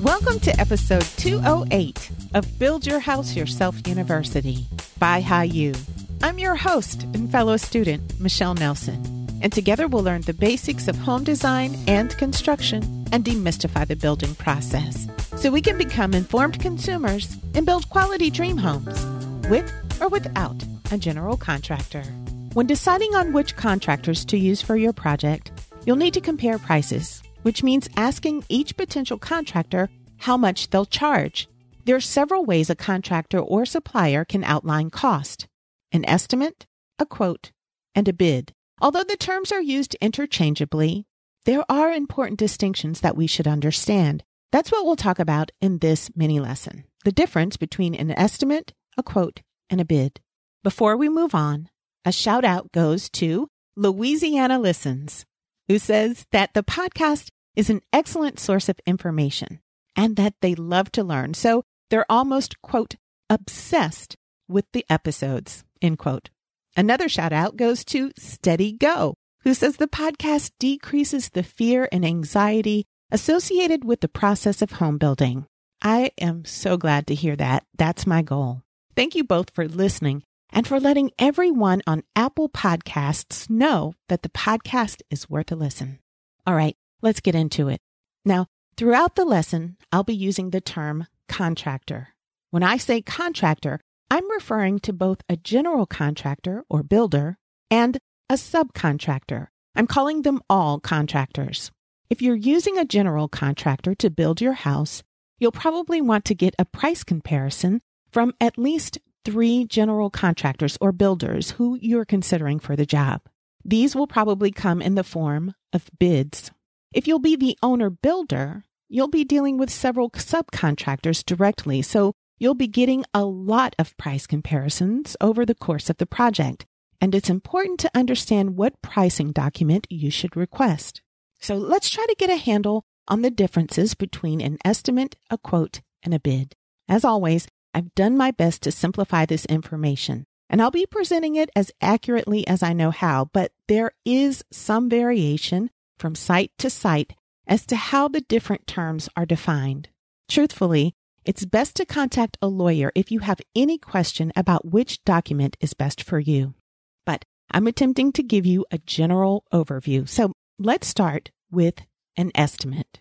Welcome to episode 208 of Build Your House Yourself University by HiU. I'm your host and fellow student, Michelle Nelson, and together we'll learn the basics of home design and construction and demystify the building process so we can become informed consumers and build quality dream homes with or without a general contractor. When deciding on which contractors to use for your project, you'll need to compare prices which means asking each potential contractor how much they'll charge. There are several ways a contractor or supplier can outline cost an estimate, a quote, and a bid. Although the terms are used interchangeably, there are important distinctions that we should understand. That's what we'll talk about in this mini lesson the difference between an estimate, a quote, and a bid. Before we move on, a shout out goes to Louisiana Listens who says that the podcast is an excellent source of information and that they love to learn. So they're almost, quote, obsessed with the episodes, end quote. Another shout out goes to Steady Go, who says the podcast decreases the fear and anxiety associated with the process of home building. I am so glad to hear that. That's my goal. Thank you both for listening and for letting everyone on Apple Podcasts know that the podcast is worth a listen. All right, let's get into it. Now, throughout the lesson, I'll be using the term contractor. When I say contractor, I'm referring to both a general contractor or builder and a subcontractor. I'm calling them all contractors. If you're using a general contractor to build your house, you'll probably want to get a price comparison from at least three general contractors or builders who you're considering for the job. These will probably come in the form of bids. If you'll be the owner builder, you'll be dealing with several subcontractors directly, so you'll be getting a lot of price comparisons over the course of the project, and it's important to understand what pricing document you should request. So let's try to get a handle on the differences between an estimate, a quote, and a bid. As always, I've done my best to simplify this information, and I'll be presenting it as accurately as I know how, but there is some variation from site to site as to how the different terms are defined. Truthfully, it's best to contact a lawyer if you have any question about which document is best for you. But I'm attempting to give you a general overview. So let's start with an estimate.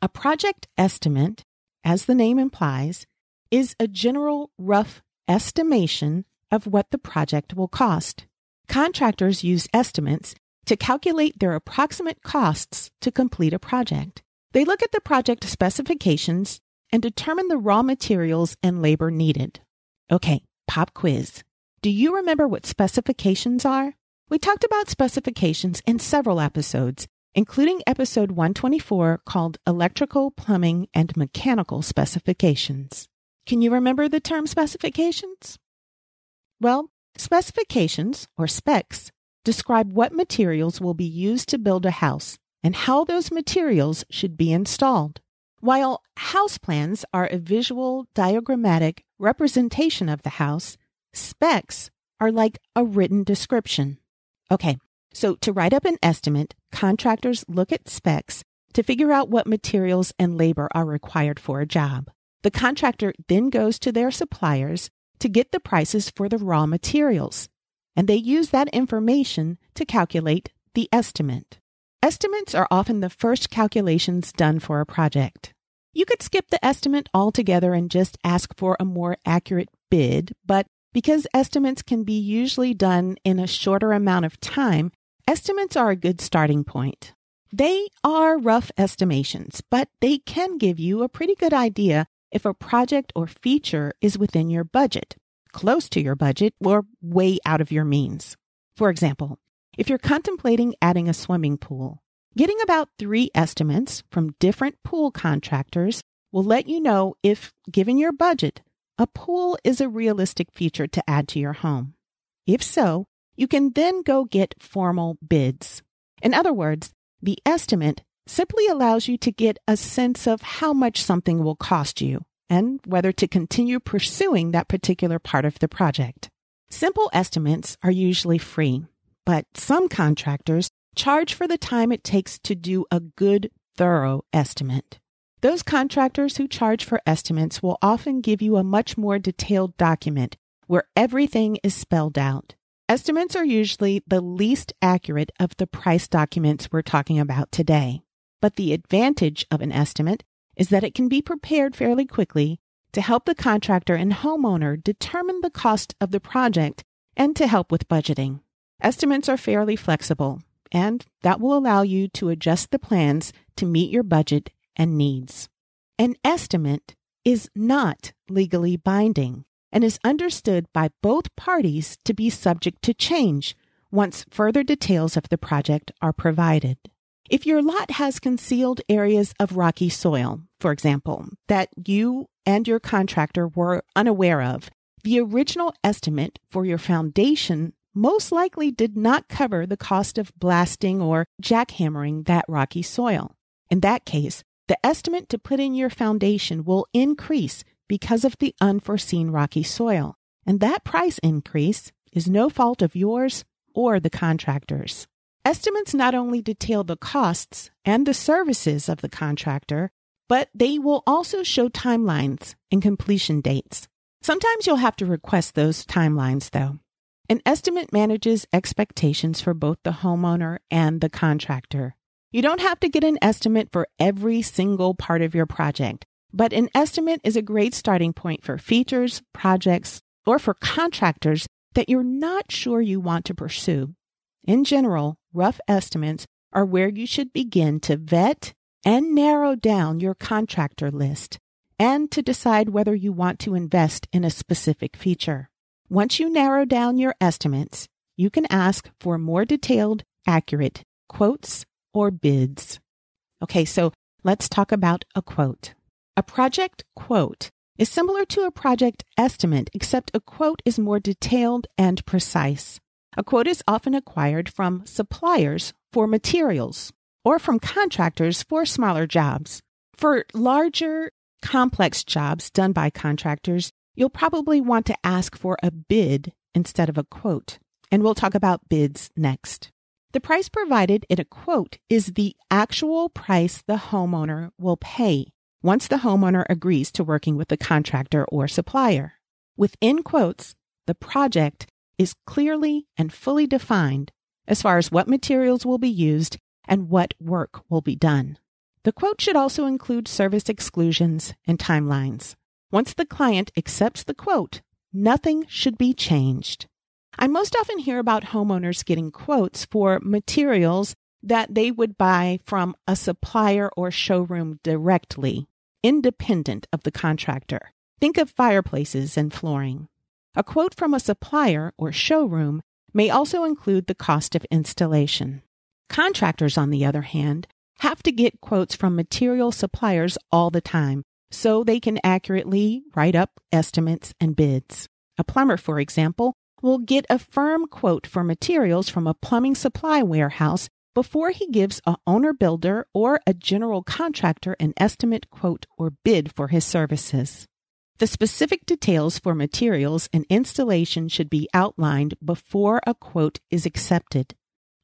A project estimate, as the name implies, is a general rough estimation of what the project will cost. Contractors use estimates to calculate their approximate costs to complete a project. They look at the project specifications and determine the raw materials and labor needed. Okay, pop quiz. Do you remember what specifications are? We talked about specifications in several episodes, including episode 124 called Electrical, Plumbing, and Mechanical Specifications. Can you remember the term specifications? Well, specifications, or specs, describe what materials will be used to build a house and how those materials should be installed. While house plans are a visual diagrammatic representation of the house, specs are like a written description. Okay, so to write up an estimate, contractors look at specs to figure out what materials and labor are required for a job. The contractor then goes to their suppliers to get the prices for the raw materials, and they use that information to calculate the estimate. Estimates are often the first calculations done for a project. You could skip the estimate altogether and just ask for a more accurate bid, but because estimates can be usually done in a shorter amount of time, estimates are a good starting point. They are rough estimations, but they can give you a pretty good idea if a project or feature is within your budget, close to your budget, or way out of your means. For example, if you're contemplating adding a swimming pool, getting about three estimates from different pool contractors will let you know if, given your budget, a pool is a realistic feature to add to your home. If so, you can then go get formal bids. In other words, the estimate simply allows you to get a sense of how much something will cost you and whether to continue pursuing that particular part of the project. Simple estimates are usually free, but some contractors charge for the time it takes to do a good, thorough estimate. Those contractors who charge for estimates will often give you a much more detailed document where everything is spelled out. Estimates are usually the least accurate of the price documents we're talking about today. But the advantage of an estimate is that it can be prepared fairly quickly to help the contractor and homeowner determine the cost of the project and to help with budgeting. Estimates are fairly flexible, and that will allow you to adjust the plans to meet your budget and needs. An estimate is not legally binding and is understood by both parties to be subject to change once further details of the project are provided. If your lot has concealed areas of rocky soil, for example, that you and your contractor were unaware of, the original estimate for your foundation most likely did not cover the cost of blasting or jackhammering that rocky soil. In that case, the estimate to put in your foundation will increase because of the unforeseen rocky soil, and that price increase is no fault of yours or the contractor's. Estimates not only detail the costs and the services of the contractor, but they will also show timelines and completion dates. Sometimes you'll have to request those timelines, though. An estimate manages expectations for both the homeowner and the contractor. You don't have to get an estimate for every single part of your project, but an estimate is a great starting point for features, projects, or for contractors that you're not sure you want to pursue. In general, rough estimates are where you should begin to vet and narrow down your contractor list and to decide whether you want to invest in a specific feature. Once you narrow down your estimates, you can ask for more detailed, accurate quotes or bids. Okay, so let's talk about a quote. A project quote is similar to a project estimate, except a quote is more detailed and precise. A quote is often acquired from suppliers for materials or from contractors for smaller jobs. For larger, complex jobs done by contractors, you'll probably want to ask for a bid instead of a quote. And we'll talk about bids next. The price provided in a quote is the actual price the homeowner will pay once the homeowner agrees to working with the contractor or supplier. Within quotes, the project is clearly and fully defined as far as what materials will be used and what work will be done. The quote should also include service exclusions and timelines. Once the client accepts the quote, nothing should be changed. I most often hear about homeowners getting quotes for materials that they would buy from a supplier or showroom directly, independent of the contractor. Think of fireplaces and flooring. A quote from a supplier or showroom may also include the cost of installation. Contractors, on the other hand, have to get quotes from material suppliers all the time so they can accurately write up estimates and bids. A plumber, for example, will get a firm quote for materials from a plumbing supply warehouse before he gives a owner builder or a general contractor an estimate quote or bid for his services. The specific details for materials and installation should be outlined before a quote is accepted.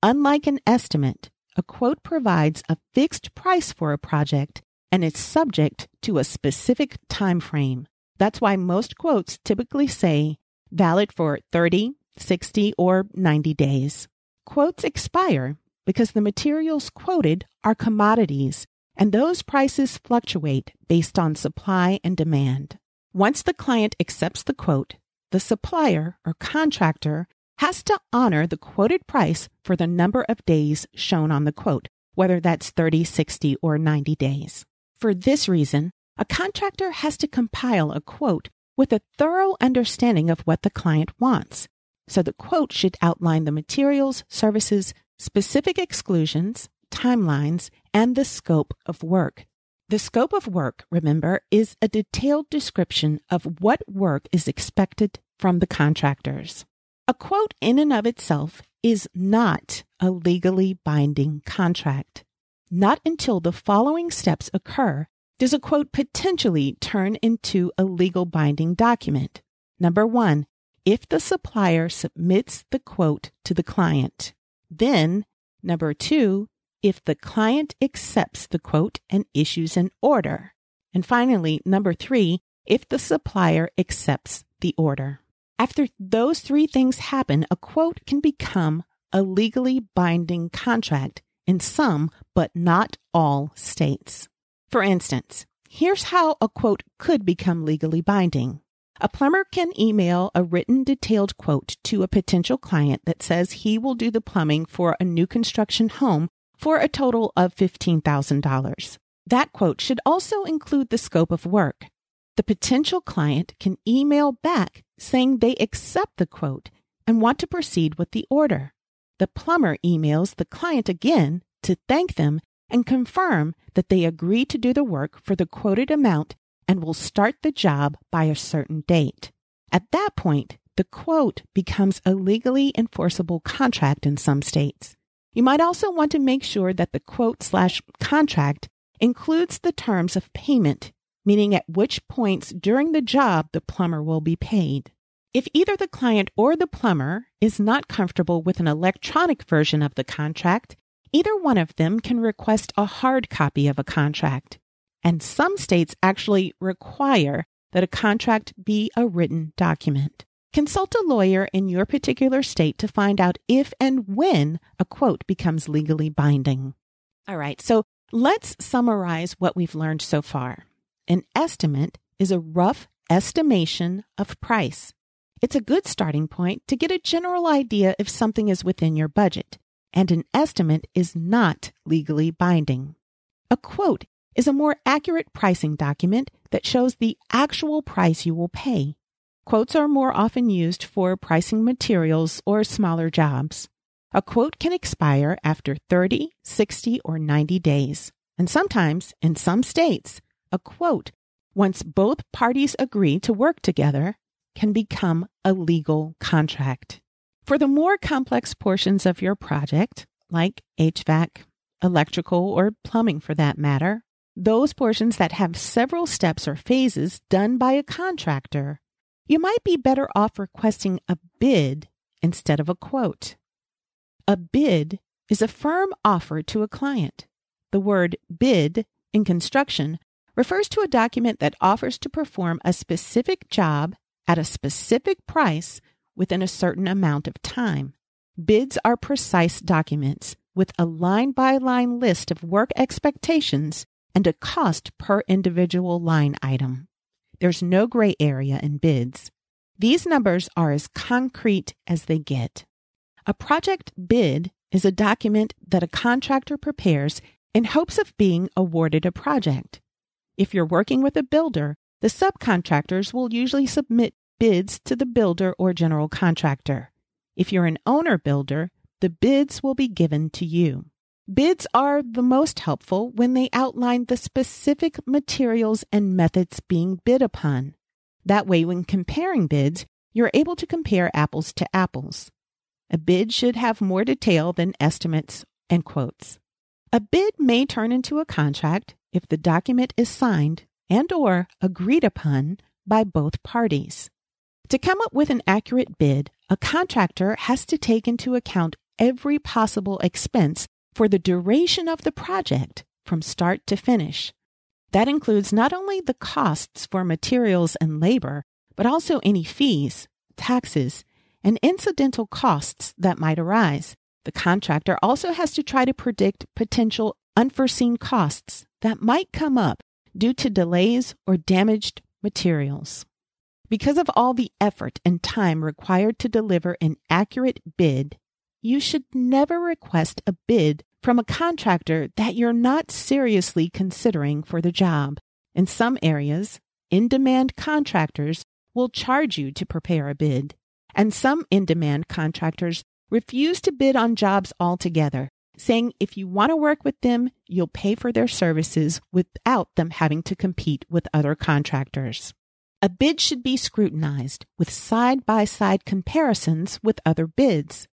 Unlike an estimate, a quote provides a fixed price for a project and is subject to a specific time frame. That's why most quotes typically say valid for 30, 60, or 90 days. Quotes expire because the materials quoted are commodities and those prices fluctuate based on supply and demand. Once the client accepts the quote, the supplier or contractor has to honor the quoted price for the number of days shown on the quote, whether that's 30, 60, or 90 days. For this reason, a contractor has to compile a quote with a thorough understanding of what the client wants. So the quote should outline the materials, services, specific exclusions, timelines, and the scope of work. The scope of work, remember, is a detailed description of what work is expected from the contractors. A quote in and of itself is not a legally binding contract. Not until the following steps occur does a quote potentially turn into a legal binding document. Number one, if the supplier submits the quote to the client. Then, number two, if the client accepts the quote and issues an order. And finally, number three, if the supplier accepts the order. After those three things happen, a quote can become a legally binding contract in some, but not all states. For instance, here's how a quote could become legally binding. A plumber can email a written detailed quote to a potential client that says he will do the plumbing for a new construction home for a total of $15,000. That quote should also include the scope of work. The potential client can email back saying they accept the quote and want to proceed with the order. The plumber emails the client again to thank them and confirm that they agree to do the work for the quoted amount and will start the job by a certain date. At that point, the quote becomes a legally enforceable contract in some states. You might also want to make sure that the quote slash contract includes the terms of payment, meaning at which points during the job the plumber will be paid. If either the client or the plumber is not comfortable with an electronic version of the contract, either one of them can request a hard copy of a contract. And some states actually require that a contract be a written document. Consult a lawyer in your particular state to find out if and when a quote becomes legally binding. All right, so let's summarize what we've learned so far. An estimate is a rough estimation of price. It's a good starting point to get a general idea if something is within your budget, and an estimate is not legally binding. A quote is a more accurate pricing document that shows the actual price you will pay. Quotes are more often used for pricing materials or smaller jobs. A quote can expire after 30, 60, or 90 days. And sometimes, in some states, a quote, once both parties agree to work together, can become a legal contract. For the more complex portions of your project, like HVAC, electrical, or plumbing for that matter, those portions that have several steps or phases done by a contractor you might be better off requesting a bid instead of a quote. A bid is a firm offer to a client. The word bid in construction refers to a document that offers to perform a specific job at a specific price within a certain amount of time. Bids are precise documents with a line by line list of work expectations and a cost per individual line item. There's no gray area in bids. These numbers are as concrete as they get. A project bid is a document that a contractor prepares in hopes of being awarded a project. If you're working with a builder, the subcontractors will usually submit bids to the builder or general contractor. If you're an owner builder, the bids will be given to you. Bids are the most helpful when they outline the specific materials and methods being bid upon. That way, when comparing bids, you're able to compare apples to apples. A bid should have more detail than estimates and quotes. A bid may turn into a contract if the document is signed and or agreed upon by both parties. To come up with an accurate bid, a contractor has to take into account every possible expense for the duration of the project from start to finish. That includes not only the costs for materials and labor, but also any fees, taxes, and incidental costs that might arise. The contractor also has to try to predict potential unforeseen costs that might come up due to delays or damaged materials. Because of all the effort and time required to deliver an accurate bid you should never request a bid from a contractor that you're not seriously considering for the job. In some areas, in demand contractors will charge you to prepare a bid, and some in demand contractors refuse to bid on jobs altogether, saying if you want to work with them, you'll pay for their services without them having to compete with other contractors. A bid should be scrutinized with side by side comparisons with other bids.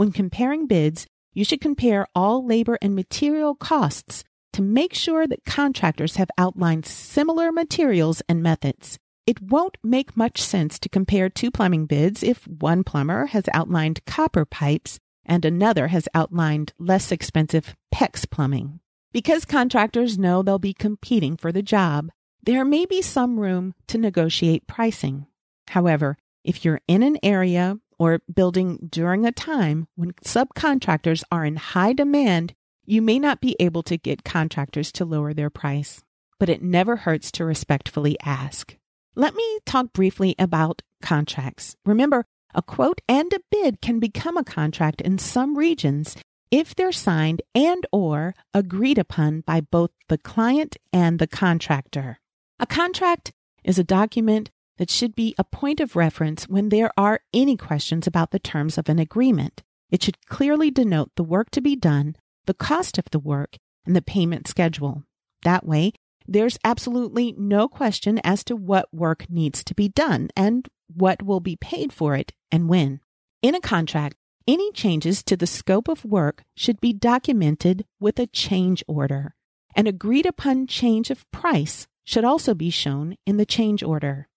When comparing bids, you should compare all labor and material costs to make sure that contractors have outlined similar materials and methods. It won't make much sense to compare two plumbing bids if one plumber has outlined copper pipes and another has outlined less expensive PEX plumbing. Because contractors know they'll be competing for the job, there may be some room to negotiate pricing. However, if you're in an area or building during a time when subcontractors are in high demand, you may not be able to get contractors to lower their price, but it never hurts to respectfully ask. Let me talk briefly about contracts. Remember, a quote and a bid can become a contract in some regions if they're signed and or agreed upon by both the client and the contractor. A contract is a document that should be a point of reference when there are any questions about the terms of an agreement. It should clearly denote the work to be done, the cost of the work, and the payment schedule. That way, there's absolutely no question as to what work needs to be done and what will be paid for it and when. In a contract, any changes to the scope of work should be documented with a change order. An agreed upon change of price should also be shown in the change order.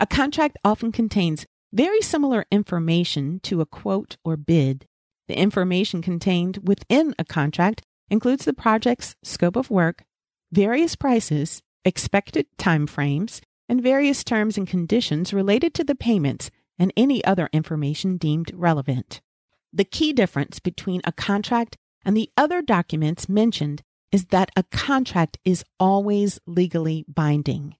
A contract often contains very similar information to a quote or bid. The information contained within a contract includes the project's scope of work, various prices, expected timeframes, and various terms and conditions related to the payments and any other information deemed relevant. The key difference between a contract and the other documents mentioned is that a contract is always legally binding.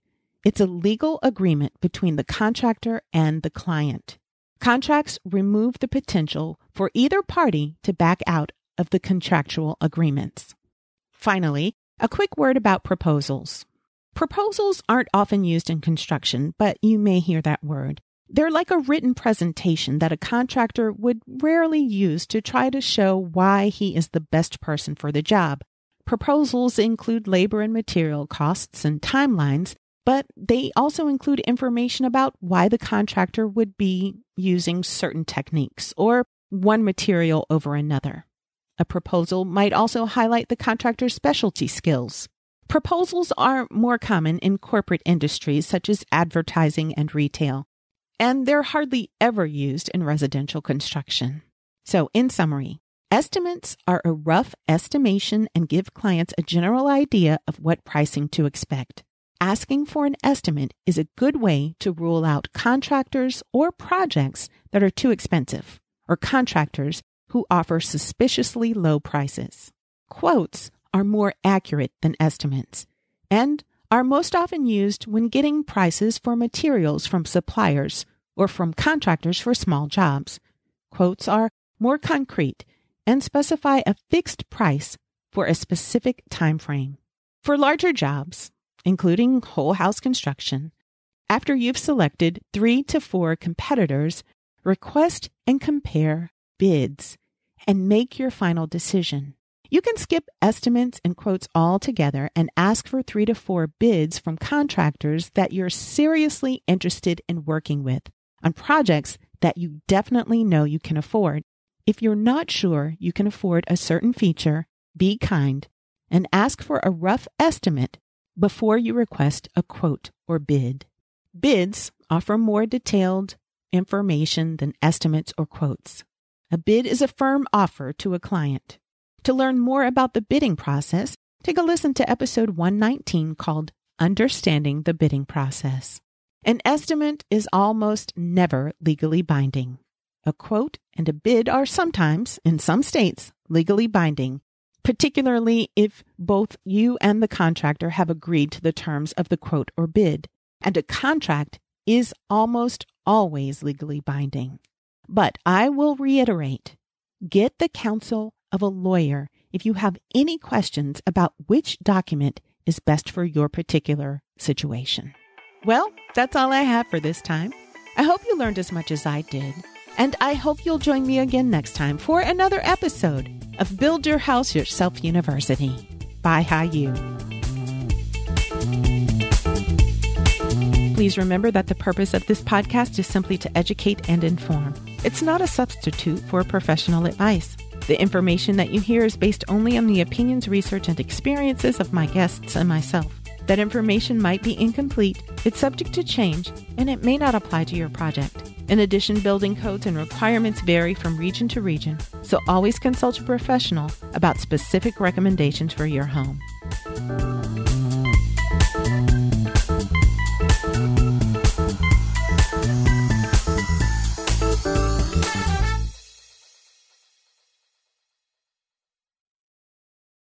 It's a legal agreement between the contractor and the client. Contracts remove the potential for either party to back out of the contractual agreements. Finally, a quick word about proposals. Proposals aren't often used in construction, but you may hear that word. They're like a written presentation that a contractor would rarely use to try to show why he is the best person for the job. Proposals include labor and material costs and timelines but they also include information about why the contractor would be using certain techniques or one material over another. A proposal might also highlight the contractor's specialty skills. Proposals are more common in corporate industries such as advertising and retail, and they're hardly ever used in residential construction. So, in summary, estimates are a rough estimation and give clients a general idea of what pricing to expect. Asking for an estimate is a good way to rule out contractors or projects that are too expensive or contractors who offer suspiciously low prices. Quotes are more accurate than estimates and are most often used when getting prices for materials from suppliers or from contractors for small jobs. Quotes are more concrete and specify a fixed price for a specific time frame. For larger jobs, including whole house construction. After you've selected three to four competitors, request and compare bids and make your final decision. You can skip estimates and quotes altogether and ask for three to four bids from contractors that you're seriously interested in working with on projects that you definitely know you can afford. If you're not sure you can afford a certain feature, be kind and ask for a rough estimate before you request a quote or bid. Bids offer more detailed information than estimates or quotes. A bid is a firm offer to a client. To learn more about the bidding process, take a listen to episode 119 called Understanding the Bidding Process. An estimate is almost never legally binding. A quote and a bid are sometimes, in some states, legally binding, particularly if both you and the contractor have agreed to the terms of the quote or bid. And a contract is almost always legally binding. But I will reiterate get the counsel of a lawyer if you have any questions about which document is best for your particular situation. Well, that's all I have for this time. I hope you learned as much as I did. And I hope you'll join me again next time for another episode of Build Your House Yourself University Bye, hi, you. Please remember that the purpose of this podcast is simply to educate and inform. It's not a substitute for professional advice. The information that you hear is based only on the opinions, research, and experiences of my guests and myself. That information might be incomplete, it's subject to change, and it may not apply to your project. In addition, building codes and requirements vary from region to region, so always consult a professional about specific recommendations for your home.